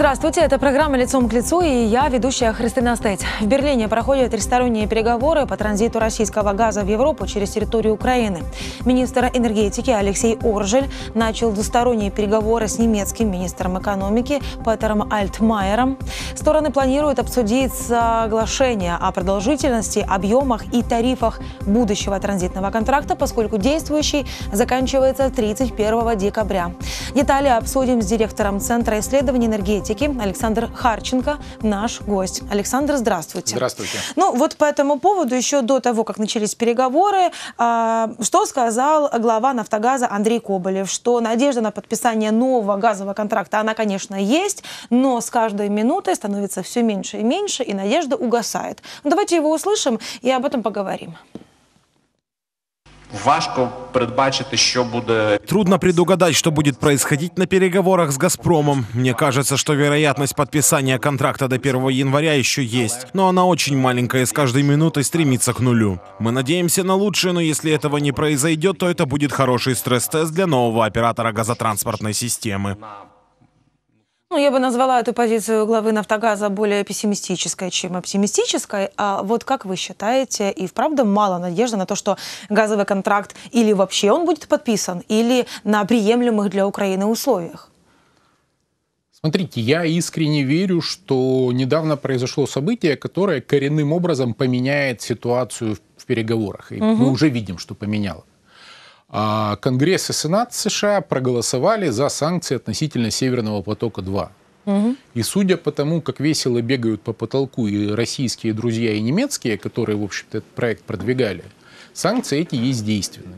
Здравствуйте, это программа «Лицом к лицу» и я, ведущая Христина Стець. В Берлине проходят тристоронние переговоры по транзиту российского газа в Европу через территорию Украины. Министр энергетики Алексей Оржель начал двусторонние переговоры с немецким министром экономики Петером Альтмайером. Стороны планируют обсудить соглашение о продолжительности, объемах и тарифах будущего транзитного контракта, поскольку действующий заканчивается 31 декабря. Детали обсудим с директором Центра исследований энергетики политики Александр Харченко, наш гость. Александр, здравствуйте. Здравствуйте. Ну вот по этому поводу, еще до того, как начались переговоры, а, что сказал глава «Нафтогаза» Андрей Коболев, что надежда на подписание нового газового контракта, она, конечно, есть, но с каждой минутой становится все меньше и меньше, и надежда угасает. Ну, давайте его услышим и об этом поговорим важко предбачити, что будет. Трудно предугадать, что будет происходить на переговорах с «Газпромом». Мне кажется, что вероятность подписания контракта до 1 января еще есть, но она очень маленькая и с каждой минутой стремится к нулю. Мы надеемся на лучшее, но если этого не произойдет, то это будет хороший стресс-тест для нового оператора газотранспортной системы. Ну, я бы назвала эту позицию главы «Нафтогаза» более пессимистической, чем оптимистической. А вот как вы считаете, и вправду мало надежды на то, что газовый контракт или вообще он будет подписан, или на приемлемых для Украины условиях? Смотрите, я искренне верю, что недавно произошло событие, которое коренным образом поменяет ситуацию в переговорах. И угу. мы уже видим, что поменяло. А Конгресс и Сенат США проголосовали за санкции относительно Северного потока-2. Угу. И судя по тому, как весело бегают по потолку и российские друзья, и немецкие, которые, в общем-то, этот проект продвигали, санкции эти есть действенны.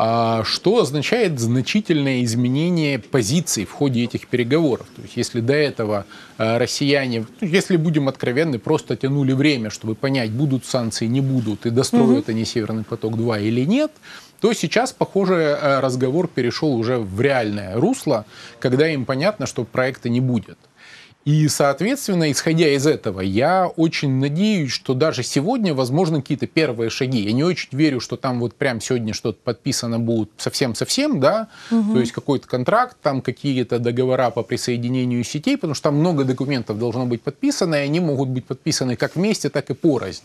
А что означает значительное изменение позиций в ходе этих переговоров. То есть если до этого э, россияне, ну, если будем откровенны, просто тянули время, чтобы понять, будут санкции, не будут, и достроят угу. они «Северный поток-2» или нет – то сейчас, похоже, э, разговор перешел уже в реальное русло, когда им понятно, что проекта не будет. И, соответственно, исходя из этого, я очень надеюсь, что даже сегодня, возможно, какие-то первые шаги. Я не очень верю, что там вот прям сегодня что-то подписано будет совсем-совсем, да, угу. то есть какой-то контракт, там какие-то договора по присоединению сетей, потому что там много документов должно быть подписано, и они могут быть подписаны как вместе, так и порознь.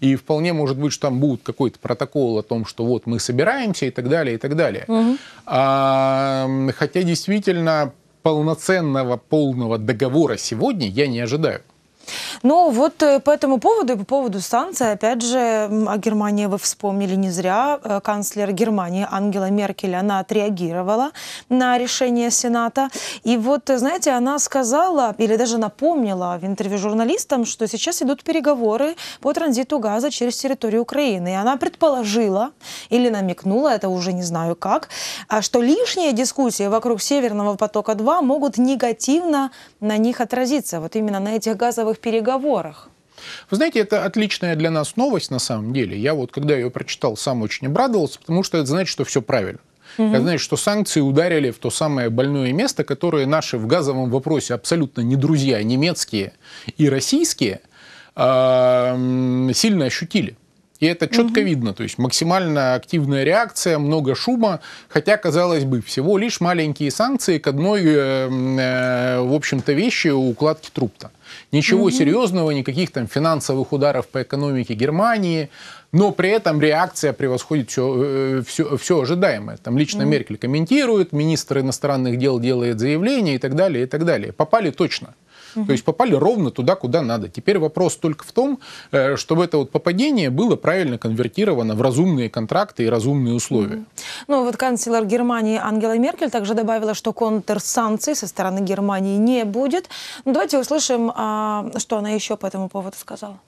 И вполне может быть, что там будет какой-то протокол о том, что вот мы собираемся и так далее, и так далее. Угу. А, хотя действительно полноценного полного договора сегодня я не ожидаю. Ну вот э, по этому поводу и по поводу санкций, опять же, о Германии вы вспомнили не зря. Э, канцлер Германии Ангела Меркель, она отреагировала на решение Сената. И вот, знаете, она сказала, или даже напомнила в интервью журналистам, что сейчас идут переговоры по транзиту газа через территорию Украины. И она предположила или намекнула, это уже не знаю как, а что лишние дискуссии вокруг Северного потока-2 могут негативно на них отразиться. Вот именно на этих газовых в переговорах. Вы знаете, это отличная для нас новость на самом деле. Я вот, когда ее прочитал, сам очень обрадовался, потому что это значит, что все правильно. Угу. Это значит, что санкции ударили в то самое больное место, которое наши в газовом вопросе абсолютно не друзья, немецкие и российские, сильно ощутили. И это четко угу. видно, то есть максимально активная реакция, много шума, хотя, казалось бы, всего лишь маленькие санкции к одной, эм, э, в общем-то, вещи укладки труб Ничего угу. серьезного, никаких там финансовых ударов по экономике Германии, но при этом реакция превосходит все, э, все, все ожидаемое. Там лично угу. Меркель комментирует, министр иностранных дел делает заявление и так далее, и так далее. Попали точно. То есть попали ровно туда, куда надо. Теперь вопрос только в том, э, чтобы это вот попадение было правильно конвертировано в разумные контракты и разумные условия. Ну а вот канцлер Германии Ангела Меркель также добавила, что контрсанкций со стороны Германии не будет. Ну, давайте услышим, а, что она еще по этому поводу сказала.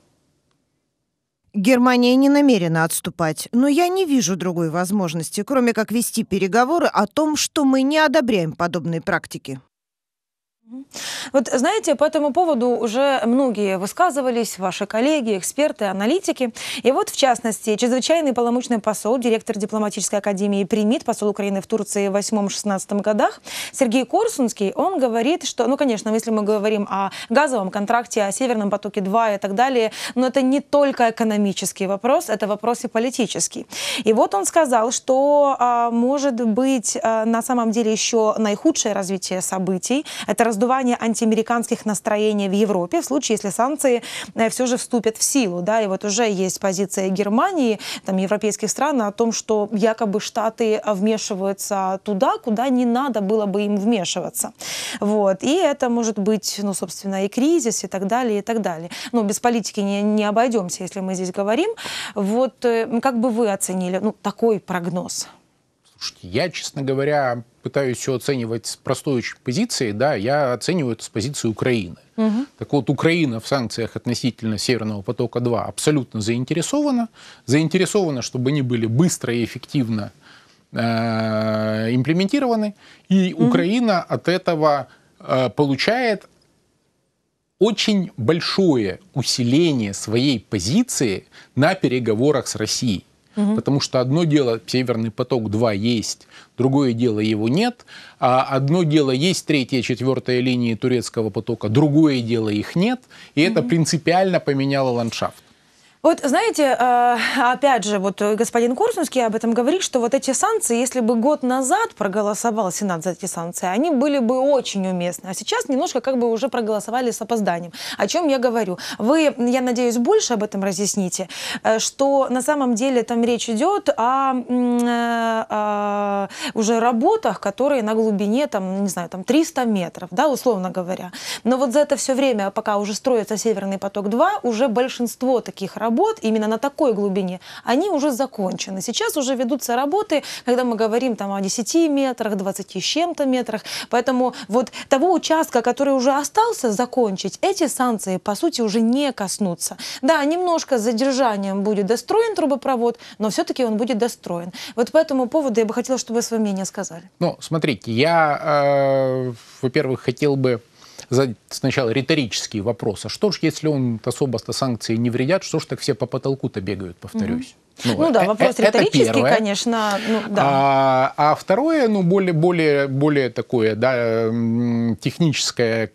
Германия не намерена отступать, но я не вижу другой возможности, кроме как вести переговоры о том, что мы не одобряем подобные практики. Вот знаете, по этому поводу уже многие высказывались, ваши коллеги, эксперты, аналитики. И вот, в частности, чрезвычайный полномочный посол, директор дипломатической академии «Примит», посол Украины в Турции в 8-16 годах, Сергей Корсунский, он говорит, что, ну, конечно, если мы говорим о газовом контракте, о Северном потоке-2 и так далее, но это не только экономический вопрос, это вопрос и политический. И вот он сказал, что а, может быть а, на самом деле еще наихудшее развитие событий, это раз раздувание антиамериканских настроений в Европе в случае, если санкции э, все же вступят в силу. Да, и вот уже есть позиция Германии, там, европейских стран о том, что якобы Штаты вмешиваются туда, куда не надо было бы им вмешиваться. Вот. И это может быть, ну, собственно, и кризис, и так далее, и так далее. Но ну, без политики не, не обойдемся, если мы здесь говорим. Вот э, как бы вы оценили ну, такой прогноз? Слушайте, я, честно говоря, пытаюсь все оценивать с простой очень позиции, да, я оцениваю это с позиции Украины. Угу. Так вот, Украина в санкциях относительно Северного потока-2 абсолютно заинтересована. Заинтересована, чтобы они были быстро и эффективно э, имплементированы. И угу. Украина от этого э, получает очень большое усиление своей позиции на переговорах с Россией. Угу. Потому что одно дело, Северный поток-2 есть, другое дело его нет. А одно дело есть третья, четвертая линии турецкого потока, другое дело их нет. И угу. это принципиально поменяло ландшафт. Вот, знаете, э, опять же, вот э, господин Корсунский об этом говорит, что вот эти санкции, если бы год назад проголосовал Сенат за эти санкции, они были бы очень уместны. А сейчас немножко как бы уже проголосовали с опозданием. О чем я говорю? Вы, я надеюсь, больше об этом разъясните, э, что на самом деле там речь идет о, о уже работах, которые на глубине, там, не знаю, там 300 метров, да, условно говоря. Но вот за это все время, пока уже строится Северный поток-2, уже большинство таких работ работ именно на такой глубине, они уже закончены. Сейчас уже ведутся работы, когда мы говорим там о 10 метрах, 20 с чем-то метрах. Поэтому вот того участка, который уже остался закончить, эти санкции, по сути, уже не коснутся. Да, немножко с задержанием будет достроен трубопровод, но все-таки он будет достроен. Вот по этому поводу я бы хотела, чтобы вы свое мнение сказали. Ну, смотрите, я, э, во-первых, хотел бы задать сначала риторический вопрос. А что ж, если он особо-то санкции не вредят, что ж так все по потолку-то бегают, повторюсь? Mm-hmm. Ну, ну да, э, э, вопрос э, это риторический, первое. конечно. Ну, да. а, а второе, ну, более, более, более такое, да, техническое,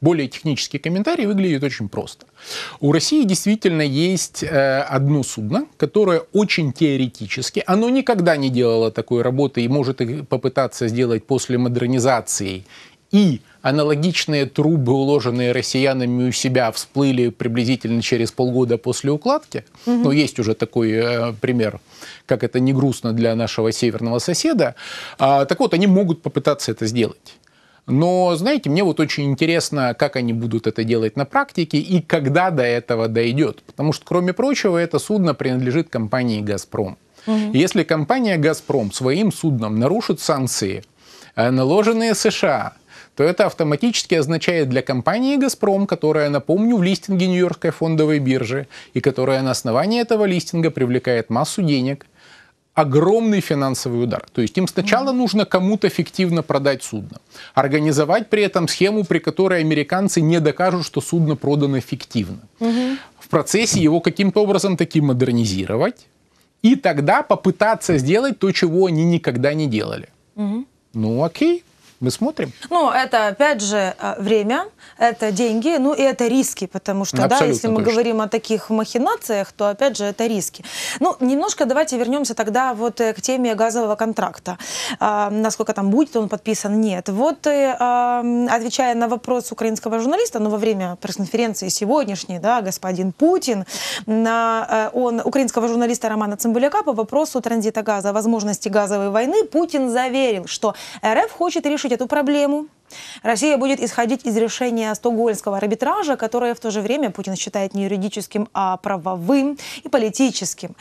более технический комментарий выглядит очень просто. У России действительно есть одно судно, которое очень теоретически, оно никогда не делало такой работы и может попытаться сделать после модернизации и Аналогичные трубы, уложенные россиянами у себя, всплыли приблизительно через полгода после укладки. Угу. Но ну, есть уже такой э, пример, как это не грустно для нашего северного соседа. А, так вот, они могут попытаться это сделать. Но, знаете, мне вот очень интересно, как они будут это делать на практике и когда до этого дойдет. Потому что, кроме прочего, это судно принадлежит компании «Газпром». Угу. Если компания «Газпром» своим судном нарушит санкции, э, наложенные США, то это автоматически означает для компании «Газпром», которая, напомню, в листинге Нью-Йоркской фондовой биржи и которая на основании этого листинга привлекает массу денег, огромный финансовый удар. То есть им сначала нужно кому-то фиктивно продать судно, организовать при этом схему, при которой американцы не докажут, что судно продано фиктивно. В процессе его каким-то образом таки модернизировать и тогда попытаться сделать то, чего они никогда не делали. mm Ну окей, мы смотрим. Ну, это, опять же, э, время, это деньги, ну и это риски, потому что, Абсолютно да, если мы точно. говорим о таких махинациях, то, опять же, это риски. Ну, немножко давайте вернемся тогда вот э, к теме газового контракта. А, насколько там будет он подписан, нет. Вот, а, отвечая на вопрос украинского журналиста, ну, во время пресс-конференции сегодняшней, да, господин Путин, на, он, украинского журналиста Романа Цимбуляка по вопросу транзита газа, возможности газовой войны, Путин заверил, что РФ хочет решить эту проблему Россия будет исходить из решения Стокгольмского арбитража, которое в то же время Путин считает не юридическим, а правовым и политическим.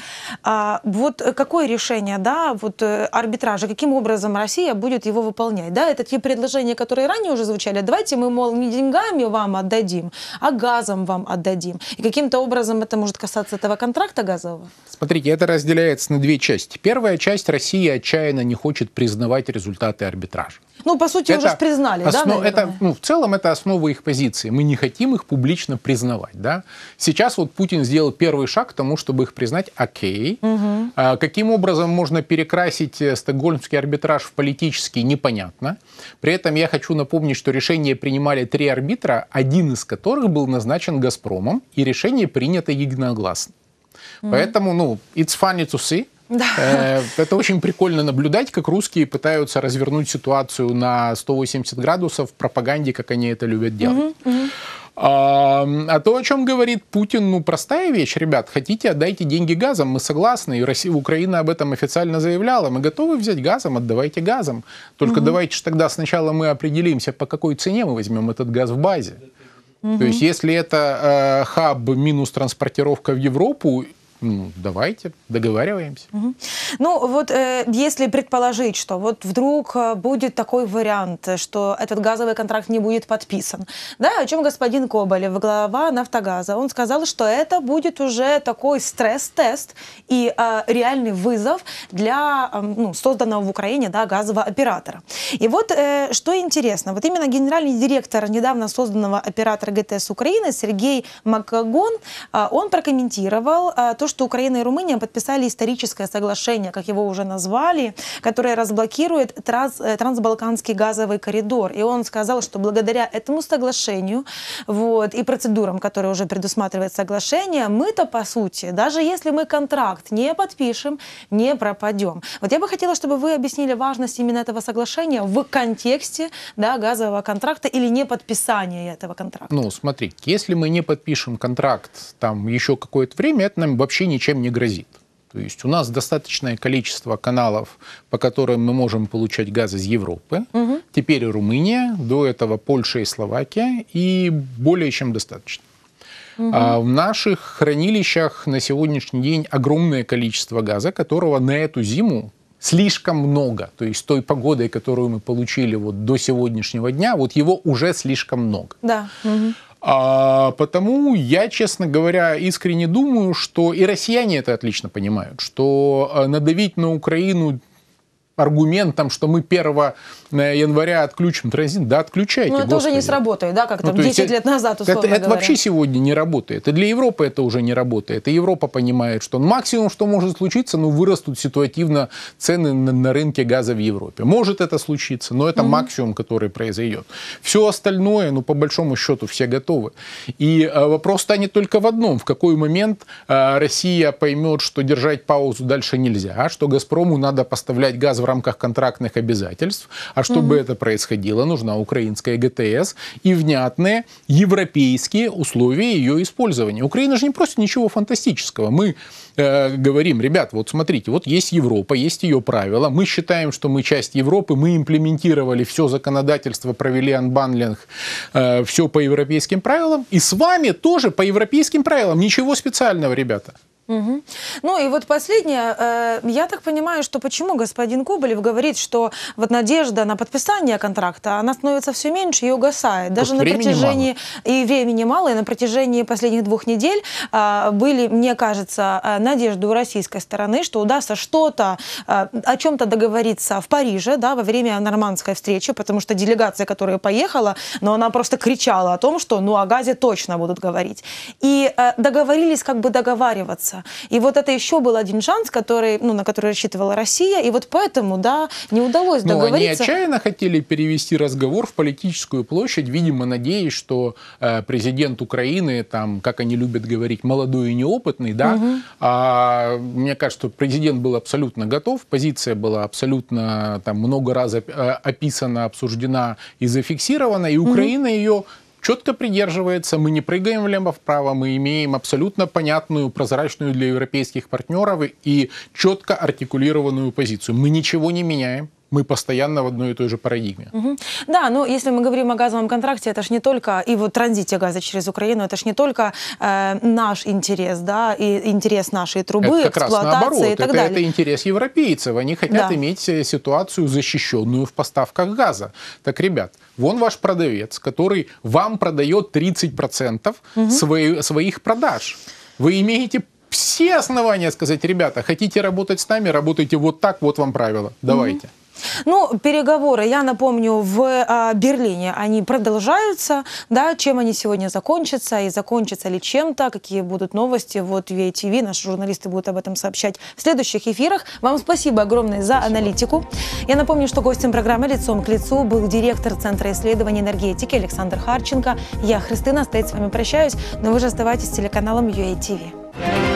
А вот какое решение, да, вот э, арбитража, каким образом Россия будет его выполнять? Да, это те предложения, которые ранее уже звучали. Давайте мы, мол, не деньгами вам отдадим, а газом вам отдадим. И каким-то образом это может касаться этого контракта газового? Смотрите, это разделяется на две части. Первая часть Россия отчаянно не хочет признавать результаты арбитража. Ну, по сути, это, уже признали далее. Основ... Да, это, ну, в целом это основа их позиции. Мы не хотим их публично признавать. Да? Сейчас вот Путин сделал первый шаг к тому, чтобы их признать. Окей. Угу. А, каким образом можно перекрасить э, стокгольмский арбитраж в политический, непонятно. При этом я хочу напомнить, что решение принимали три арбитра, один из которых был назначен «Газпромом», и решение принято единогласно. Угу. Поэтому, ну, it's funny to see, да. Э, это очень прикольно наблюдать, как русские пытаются развернуть ситуацию на 180 градусов в пропаганде, как они это любят делать. Угу, угу. А, то, о чем говорит Путин, ну простая вещь, ребят, хотите, отдайте деньги газом, мы согласны, и Россия, Украина об этом официально заявляла, мы готовы взять газом, отдавайте газом, только угу. давайте же тогда сначала мы определимся, по какой цене мы возьмем этот газ в базе. Угу. То есть если это э, хаб минус транспортировка в Европу, ну, давайте, договариваемся. Ну вот э, если предположить, что вот вдруг э, будет такой вариант, что этот газовый контракт не будет подписан, да, о чем господин Коболев, глава «Нафтогаза», он сказал, что это будет уже такой стресс-тест и э, реальный вызов для эм, ну, созданного в Украине да, газового оператора. И вот э, что интересно, вот именно генеральный директор недавно созданного оператора ГТС Украины Сергей Макагон, э, он прокомментировал э, то, что Украина и Румыния подписали историческое соглашение, как его уже назвали, которое разблокирует транс, э, трансбалканский газовый коридор. И он сказал, что благодаря этому соглашению вот, и процедурам, которые уже предусматривает соглашение, мы-то, по сути, даже если мы контракт не подпишем, не пропадем. Вот я бы хотела, чтобы вы объяснили важность именно этого соглашения в контексте да, газового контракта или не подписания этого контракта. Ну, смотри, если мы не подпишем контракт там еще какое-то время, это нам вообще вообще ничем не грозит. То есть у нас достаточное количество каналов, по которым мы можем получать газ из Европы. Угу. Теперь Румыния, до этого Польша и Словакия, и более чем достаточно. Угу. А в наших хранилищах на сегодняшний день огромное количество газа, которого на эту зиму слишком много. То есть той погодой, которую мы получили вот до сегодняшнего дня, вот его уже слишком много. Да. Угу. А, потому я, честно говоря, искренне думаю, что и россияне это отлично понимают, что э, надавить на Украину аргументом, что мы 1 э, января отключим транзит, да, отключайте. Но ну, это господи. уже не сработает, да, как ну, там ну, 10 есть, лет назад, условно Это, это вообще сегодня не работает. И для Европы это уже не работает. И Европа понимает, что максимум, что может случиться, ну, вырастут ситуативно цены на, на рынке газа в Европе. Может это случиться, но это угу. максимум, который произойдет. Все остальное, ну, по большому счету, все готовы. И а, вопрос станет только в одном. В какой момент а, Россия поймет, что держать паузу дальше нельзя, а что «Газпрому» надо поставлять газ в рамках контрактных обязательств. А чтобы угу. это происходило, нужна украинская ГТС и внятные европейские условия ее использования. Украина же не просит ничего фантастического. Мы э, говорим, ребят, вот смотрите, вот есть Европа, есть ее правила. Мы считаем, что мы часть Европы, мы имплементировали все законодательство, провели анбанлинг, э, все по европейским правилам. И с вами тоже по европейским правилам. Ничего специального, ребята. Угу. Ну и вот последнее. Э, я так понимаю, что почему господин Коболев говорит, что вот надежда на подписание контракта, она становится все меньше и угасает. Даже на протяжении... Мало. И времени мало, и на протяжении последних двух недель э, были, мне кажется, э, надежды у российской стороны, что удастся что-то, о чем-то договориться в Париже, да, во время нормандской встречи, потому что делегация, которая поехала, но она просто кричала о том, что ну о газе точно будут говорить. И договорились как бы договариваться и вот это еще был один шанс, который, ну, на который рассчитывала Россия, и вот поэтому, да, не удалось ну, договориться. они отчаянно хотели перевести разговор в политическую площадь, видимо, надеясь, что э, президент Украины, там, как они любят говорить, молодой и неопытный, да, угу. а, мне кажется, что президент был абсолютно готов, позиция была абсолютно, там, много раз э, описана, обсуждена и зафиксирована, и Украина угу. ее четко придерживается. Мы не прыгаем влево-вправо, мы имеем абсолютно понятную, прозрачную для европейских партнеров и четко артикулированную позицию. Мы ничего не меняем мы постоянно в одной и той же парадигме. Угу. Да, но если мы говорим о газовом контракте, это же не только и вот транзите газа через Украину, это же не только э, наш интерес, да, и интерес нашей трубы, это как эксплуатации раз наоборот. и так это, далее. Это интерес европейцев, они хотят да. иметь э, ситуацию защищенную в поставках газа. Так, ребят, вон ваш продавец, который вам продает 30% угу. своих продаж. Вы имеете все основания сказать, ребята, хотите работать с нами, работайте вот так, вот вам правило, давайте. Угу. Ну, переговоры, я напомню, в э, Берлине они продолжаются, да, чем они сегодня закончатся и закончатся ли чем-то, какие будут новости, вот виа наши журналисты будут об этом сообщать в следующих эфирах. Вам спасибо огромное за аналитику. Я напомню, что гостем программы «Лицом к лицу» был директор Центра исследований энергетики Александр Харченко. Я, Христина, стоит с вами прощаюсь, но вы же оставайтесь с телеканалом UATV.